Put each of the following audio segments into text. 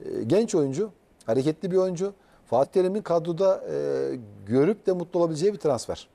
Ee, genç oyuncu, hareketli bir oyuncu. Fatih Terim'in kadroda e, görüp de mutlu olabileceği bir transfer.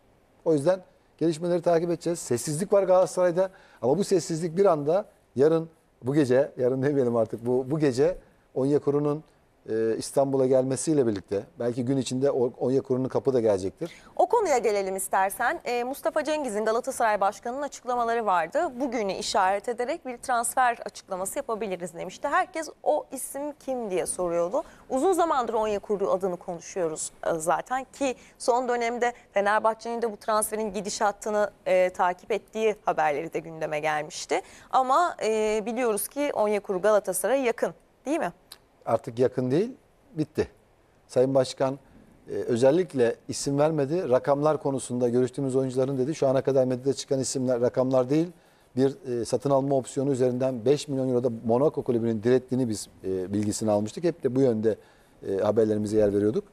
O yüzden gelişmeleri takip edeceğiz. Sessizlik var Galatasaray'da ama bu sessizlik bir anda yarın bu gece, yarın demeyelim artık bu, bu gece Onyekuru'nun e, İstanbul'a gelmesiyle birlikte belki gün içinde Onyekuru'nun kapı da gelecektir. O konuya gelelim istersen. E, Mustafa Cengiz'in Galatasaray Başkanı'nın açıklamaları vardı. Bugünü işaret ederek bir transfer açıklaması yapabiliriz demişti. Herkes o isim kim diye soruyordu. Uzun zamandır Onyekuru adını konuşuyoruz e, zaten ki son dönemde Fenerbahçe'nin de bu transferin gidişatını e, takip ettiği haberleri de gündeme gelmişti. Ama e, biliyoruz ki Onyekuru Galatasaray'a yakın değil mi? artık yakın değil, bitti. Sayın Başkan e, özellikle isim vermedi. Rakamlar konusunda görüştüğümüz oyuncuların dedi şu ana kadar medyada çıkan isimler rakamlar değil. Bir e, satın alma opsiyonu üzerinden 5 milyon euroda Monaco kulübünün direttiğini biz e, bilgisini almıştık. Hep de bu yönde haberlerimize yer veriyorduk.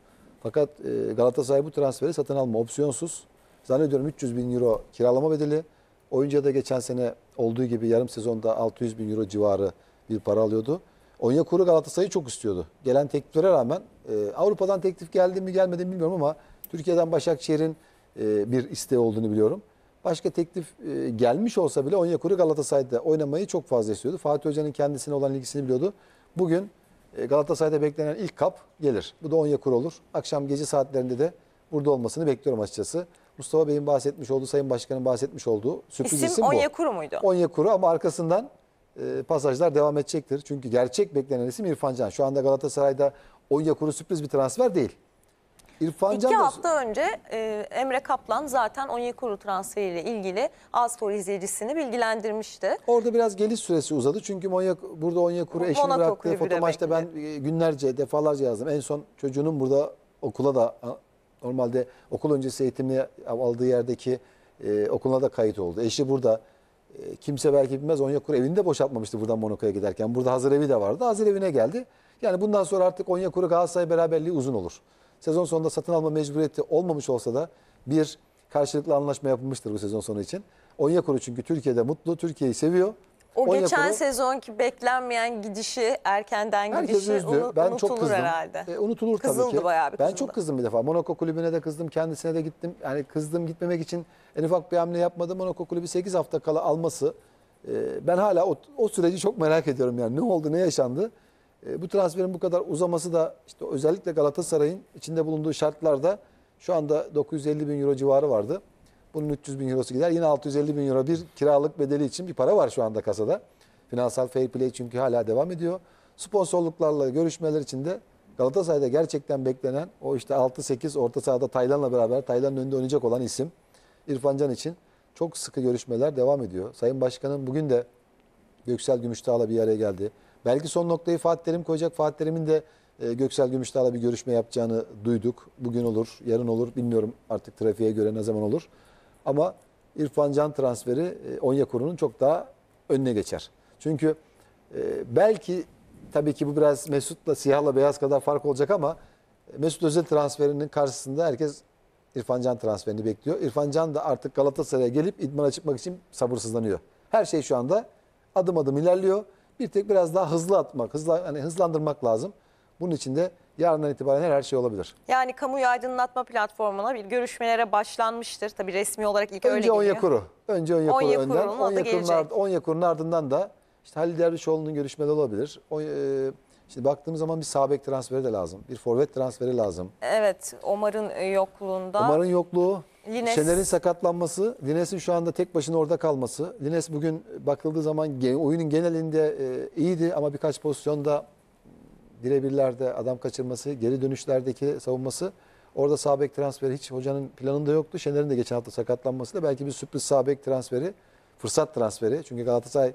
Fakat Galatasaray bu transferi satın alma opsiyonsuz. Zannediyorum 300 bin euro kiralama bedeli. oyuncu da geçen sene olduğu gibi yarım sezonda 600 bin euro civarı bir para alıyordu. Onyekuru Galatasaray'ı çok istiyordu. Gelen tekliflere rağmen e, Avrupa'dan teklif geldi mi gelmedi mi bilmiyorum ama Türkiye'den Başakşehir'in e, bir isteği olduğunu biliyorum. Başka teklif e, gelmiş olsa bile Onyekuru Galatasaray'da oynamayı çok fazla istiyordu. Fatih Hoca'nın kendisine olan ilgisini biliyordu. Bugün e, Galatasaray'da beklenen ilk kap gelir. Bu da Onyekuru olur. Akşam gece saatlerinde de burada olmasını bekliyorum açıkçası. Mustafa Bey'in bahsetmiş olduğu, Sayın Başkan'ın bahsetmiş olduğu sürpriz isim, isim bu. Onyekuru muydu? Onyekuru ama arkasından e, pasajlar devam edecektir. Çünkü gerçek beklenen isim İrfan Can. Şu anda Galatasaray'da Onya Kuru sürpriz bir transfer değil. İrfan İki hafta önce e, Emre Kaplan zaten Onyekuru transferiyle ilgili Azspor izleyicisini bilgilendirmişti. Orada biraz geliş süresi uzadı. Çünkü Monya, burada Onyekuru eşini Monaco bıraktığı kulübü foto maçta ben e, günlerce defalarca yazdım. En son çocuğunun burada okula da normalde okul öncesi eğitimini aldığı yerdeki e, okuluna da kayıt oldu. Eşi burada e, kimse belki bilmez Onyekuru evinde de boşaltmamıştı buradan Monaco'ya giderken. Burada hazır evi de vardı. Hazır evine geldi. Yani bundan sonra artık Onyekuru Galatasaray beraberliği uzun olur. Sezon sonunda satın alma mecburiyeti olmamış olsa da bir karşılıklı anlaşma yapılmıştır bu sezon sonu için. Onyekuru çünkü Türkiye'de mutlu, Türkiye'yi seviyor. O Onyekuru, geçen sezonki beklenmeyen gidişi, erkenden gidişi üzdü. Unu, ben unutulur çok kızdım. herhalde. E, unutulur Kızıldı tabii ki. Bayağı bir ben çok kızdım bir defa. Monaco kulübüne de kızdım, kendisine de gittim. Yani kızdım gitmemek için en ufak bir hamle yapmadım. Monaco kulübü 8 hafta kala alması. E, ben hala o, o süreci çok merak ediyorum yani. Ne oldu, ne yaşandı? E, bu transferin bu kadar uzaması da işte özellikle Galatasaray'ın içinde bulunduğu şartlarda şu anda 950 bin euro civarı vardı. Bunun 300 bin eurosu gider. Yine 650 bin euro bir kiralık bedeli için bir para var şu anda kasada. Finansal fair play çünkü hala devam ediyor. Sponsorluklarla görüşmeler için de Galatasaray'da gerçekten beklenen o işte 6-8 orta sahada Taylan'la beraber Taylan'ın önünde oynayacak olan isim İrfan Can için çok sıkı görüşmeler devam ediyor. Sayın Başkanım bugün de Göksel Gümüşdağ'la bir araya geldi. Belki son noktayı Fatih Terim koyacak. Fatih Terim'in de e, Göksel Gümüşdağ'la bir görüşme yapacağını duyduk. Bugün olur, yarın olur bilmiyorum artık trafiğe göre ne zaman olur. Ama İrfan Can transferi e, Onyekuru'nun çok daha önüne geçer. Çünkü e, belki tabii ki bu biraz Mesut'la siyahla beyaz kadar fark olacak ama e, Mesut Özil transferinin karşısında herkes İrfan Can transferini bekliyor. İrfan Can da artık Galatasaray'a gelip idmana çıkmak için sabırsızlanıyor. Her şey şu anda adım adım ilerliyor. Bir tek biraz daha hızlı atmak, hızla, hani hızlandırmak lazım. Bunun için de yarından itibaren her, her şey olabilir. Yani kamuyu aydınlatma platformuna bir görüşmelere başlanmıştır. Tabii resmi olarak ilk Önce öyle geliyor. Onyekuru. Önce Onyekuru Onye önden. Onyekuru'nun ard Onyekuru'nun ardından da işte Halil Dervişoğlu'nun görüşmeleri olabilir. O, e, şimdi baktığımız zaman bir sabek transferi de lazım. Bir forvet transferi lazım. Evet, Omar'ın e, yokluğunda. Omar'ın yokluğu, Lines. Şener'in sakatlanması, Lines'in şu anda tek başına orada kalması. Lines bugün bakıldığı zaman oyunun genelinde e, iyiydi ama birkaç pozisyonda birebirlerde adam kaçırması, geri dönüşlerdeki savunması. Orada sabek transferi hiç hocanın planında yoktu. Şener'in de geçen hafta sakatlanması da belki bir sürpriz sabek transferi, fırsat transferi. Çünkü Galatasaray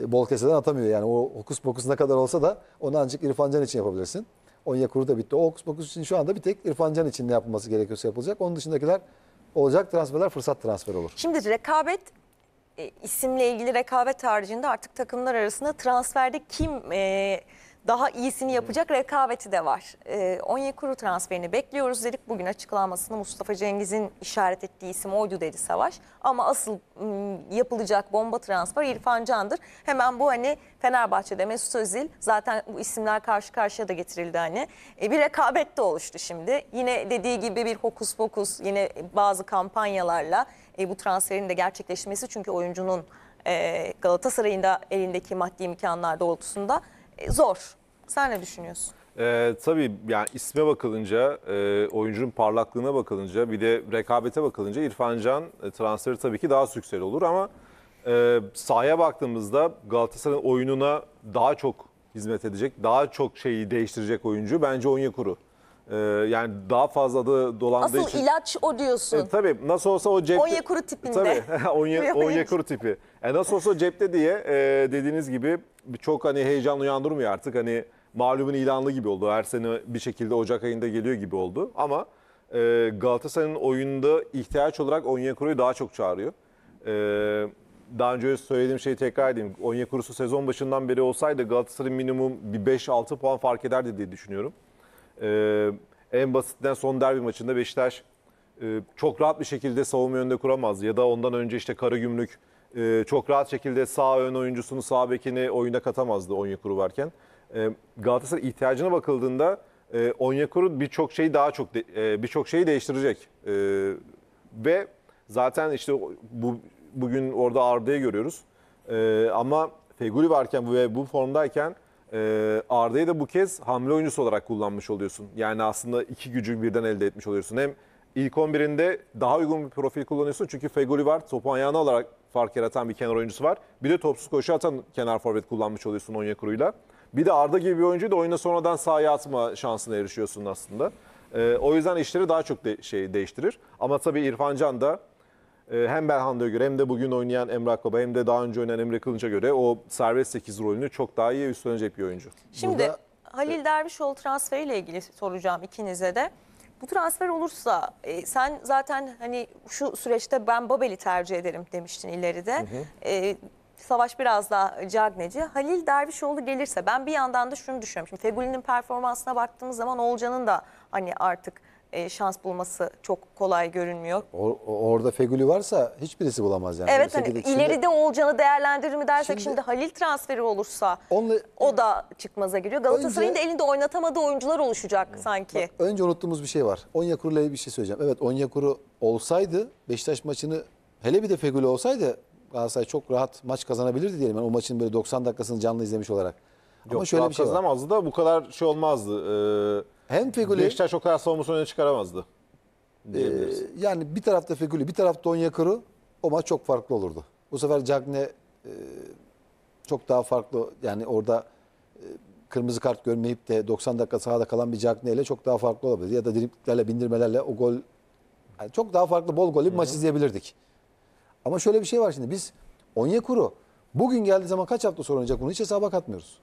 e, bol keseden atamıyor. Yani o hokus pokus ne kadar olsa da onu ancak İrfan Can için yapabilirsin. Onyekuru da bitti. O hokus pokus için şu anda bir tek İrfan Can için ne yapılması gerekiyorsa yapılacak. Onun dışındakiler olacak transferler fırsat transferi olur. Şimdi rekabet e, isimle ilgili rekabet haricinde artık takımlar arasında transferde kim e, daha iyisini yapacak rekabeti de var. E, ee, Onyekuru transferini bekliyoruz dedik. Bugün açıklanmasında Mustafa Cengiz'in işaret ettiği isim oydu dedi Savaş. Ama asıl yapılacak bomba transfer İrfan Can'dır. Hemen bu hani Fenerbahçe'de Mesut Özil zaten bu isimler karşı karşıya da getirildi hani. E, bir rekabet de oluştu şimdi. Yine dediği gibi bir hokus pokus yine bazı kampanyalarla e, bu transferin de gerçekleşmesi çünkü oyuncunun e, Galatasaray'ın da elindeki maddi imkanlar doğrultusunda e, zor. Sen ne düşünüyorsun? E, tabii yani isme bakılınca, e, oyuncunun parlaklığına bakılınca bir de rekabete bakılınca İrfan Can e, transferi tabii ki daha sükseli olur ama e, sahaya baktığımızda Galatasaray'ın oyununa daha çok hizmet edecek, daha çok şeyi değiştirecek oyuncu bence Onyekuru. Ee, yani daha fazla da dolandığı Asıl için. ilaç o diyorsun. E, tabii nasıl olsa o cepte. Onyekuru tipinde. Tabii Onye, Onyekuru tipi. E, nasıl olsa cepte diye e, dediğiniz gibi çok hani heyecan uyandırmıyor artık. Hani malumun ilanlı gibi oldu. Her sene bir şekilde Ocak ayında geliyor gibi oldu. Ama e, Galatasaray'ın oyunda ihtiyaç olarak Onyekuru'yu daha çok çağırıyor. E, daha önce söylediğim şeyi tekrar edeyim. Onyekuru'su sezon başından beri olsaydı Galatasaray minimum bir 5-6 puan fark ederdi diye düşünüyorum. Ee, en basitinden son derbi maçında Beşiktaş e, çok rahat bir şekilde savunma yönünde kuramaz. Ya da ondan önce işte Karagümrük e, çok rahat şekilde sağ ön oyuncusunu, sağ bekini oyuna katamazdı Onyekuru varken. E, Galatasaray ihtiyacına bakıldığında e, Onyekuru birçok şeyi daha çok de, e, birçok şeyi değiştirecek. E, ve zaten işte bu bugün orada Arda'yı görüyoruz. E, ama Feguli varken ve bu formdayken e, Arda'yı da bu kez hamle oyuncusu olarak kullanmış oluyorsun. Yani aslında iki gücü birden elde etmiş oluyorsun. Hem ilk 11'inde daha uygun bir profil kullanıyorsun. Çünkü Fegoli var, topu ayağına olarak fark yaratan bir kenar oyuncusu var. Bir de topsuz koşu atan kenar forvet kullanmış oluyorsun Onyekuru'yla. Bir de Arda gibi bir oyuncu da oyuna sonradan sahaya atma şansına erişiyorsun aslında. E, o yüzden işleri daha çok de, şey değiştirir. Ama tabii İrfan Can da ee, hem Belhanda göre hem de bugün oynayan Emre Baba hem de daha önce oynayan Emre Kılınç'a göre o serbest 8 rolünü çok daha iyi üstlenecek bir oyuncu. Şimdi Burada, Halil Dervişoğlu transferiyle ilgili soracağım ikinize de. Bu transfer olursa e, sen zaten hani şu süreçte ben Babel'i tercih ederim demiştin ileride. Hı hı. E, Savaş biraz daha Cagneci. Halil Dervişoğlu gelirse ben bir yandan da şunu düşünüyorum. Şimdi Fegüli'nin performansına baktığımız zaman Olcan'ın da hani artık e, şans bulması çok kolay görünmüyor. Or, orada Fegül'ü varsa hiçbirisi bulamaz yani. Evet hani şimdi, ileride değerlendirir mi dersek şimdi, şimdi Halil transferi olursa onunla, o da çıkmaza giriyor. Galatasaray'ın da elinde oynatamadığı oyuncular oluşacak hı. sanki. Bak, önce unuttuğumuz bir şey var. Onyekuru'la bir şey söyleyeceğim. Evet Onyekuru olsaydı Beşiktaş maçını hele bir de Fegül olsaydı Galatasaray çok rahat maç kazanabilirdi diyelim. Yani o maçın böyle 90 dakikasını canlı izlemiş olarak. Yok, Ama şöyle bir şey var. kazanamazdı da bu kadar şey olmazdı. Ee, hem Fegoli Beşiktaş o kadar savunmasını öne çıkaramazdı. E, yani bir tarafta Fegoli, bir tarafta Onyekuru o maç çok farklı olurdu. Bu sefer Cagne e, çok daha farklı yani orada e, kırmızı kart görmeyip de 90 dakika sahada kalan bir Cagne ile çok daha farklı olabilir Ya da driplerle bindirmelerle o gol yani çok daha farklı bol gol bir maç izleyebilirdik. Ama şöyle bir şey var şimdi biz Onyekuru bugün geldiği zaman kaç hafta sonra oynayacak bunu hiç hesaba katmıyoruz.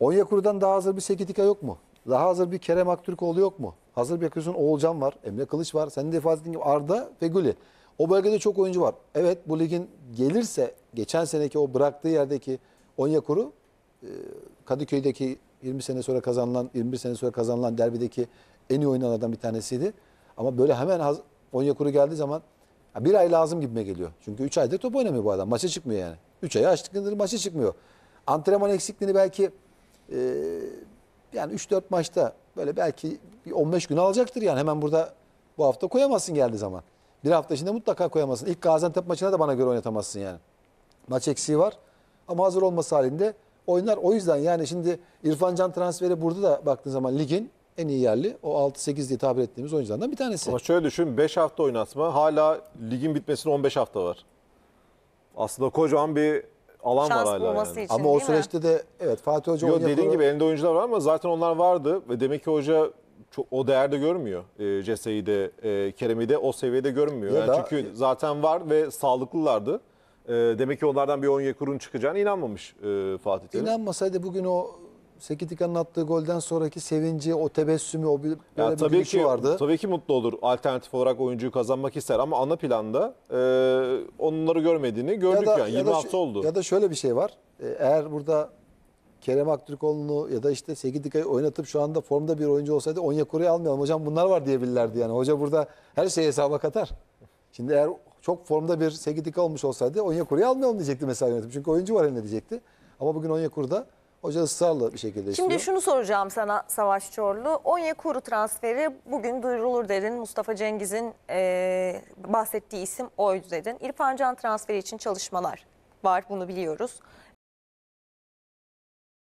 Onyekuru'dan daha hazır bir Sekitika yok mu? Daha hazır bir Kerem Aktürkoğlu yok mu? Hazır bir yakıyorsun Oğulcan var, Emre Kılıç var. Senin de ifade ettiğin gibi Arda ve Gülü. O bölgede çok oyuncu var. Evet bu ligin gelirse geçen seneki o bıraktığı yerdeki Onyakuru, e, Kadıköy'deki 20 sene sonra kazanılan 21 sene sonra kazanılan derbideki en iyi oyunlardan bir tanesiydi. Ama böyle hemen Onyakuru geldiği zaman bir ay lazım gibime geliyor. Çünkü 3 aydır top oynamıyor bu adam. Maça çıkmıyor yani. 3 ayı açtıkları maça çıkmıyor. Antrenman eksikliğini belki e, yani 3-4 maçta böyle belki 15 gün alacaktır yani. Hemen burada bu hafta koyamazsın geldiği zaman. Bir hafta içinde mutlaka koyamazsın. İlk Gaziantep maçına da bana göre oynatamazsın yani. Maç eksiği var ama hazır olması halinde oynar. O yüzden yani şimdi İrfan Can transferi burada da baktığın zaman ligin en iyi yerli o 6-8 diye tabir ettiğimiz oyunculardan bir tanesi. Ama şöyle düşün 5 hafta oynatma hala ligin bitmesine 15 hafta var. Aslında kocaman bir alan Şans var hala yani. için Ama o değil mi? süreçte de evet Fatih Hoca Yo, dediğin gibi elinde oyuncular var ama zaten onlar vardı ve demek ki hoca çok, o değerde görmüyor. E, ee, Cese'yi de e, Kerem'i de o seviyede görmüyor. Ya Yani da- çünkü zaten var ve sağlıklılardı. E, demek ki onlardan bir Onyekuru'nun çıkacağına inanmamış e, Fatih Terim. İnanmasaydı bugün o Sekitika'nın attığı golden sonraki sevinci, o tebessümü, o bir, böyle ya, bir tabii ki, vardı. Tabii ki mutlu olur. Alternatif olarak oyuncuyu kazanmak ister ama ana planda e, onları görmediğini gördük ya da, yani. 20 ya da, oldu. Ya da şöyle bir şey var. E, eğer burada Kerem Aktürkoğlu'nu ya da işte Sekidika'yı oynatıp şu anda formda bir oyuncu olsaydı Onyekuru'yu almayalım. Hocam bunlar var diyebilirlerdi yani. Hoca burada her şeyi hesaba katar. Şimdi eğer çok formda bir Sekidika olmuş olsaydı Onyekuru'yu almayalım diyecekti mesela yönetim. Çünkü oyuncu var elinde diyecekti. Ama bugün Onyekuru kurda. Hoca ısrarla bir şekilde istiyor. Şimdi şunu soracağım sana Savaş Çorlu. kuru transferi bugün duyurulur dedin. Mustafa Cengiz'in e, bahsettiği isim oydu dedin. İrfan Can transferi için çalışmalar var bunu biliyoruz.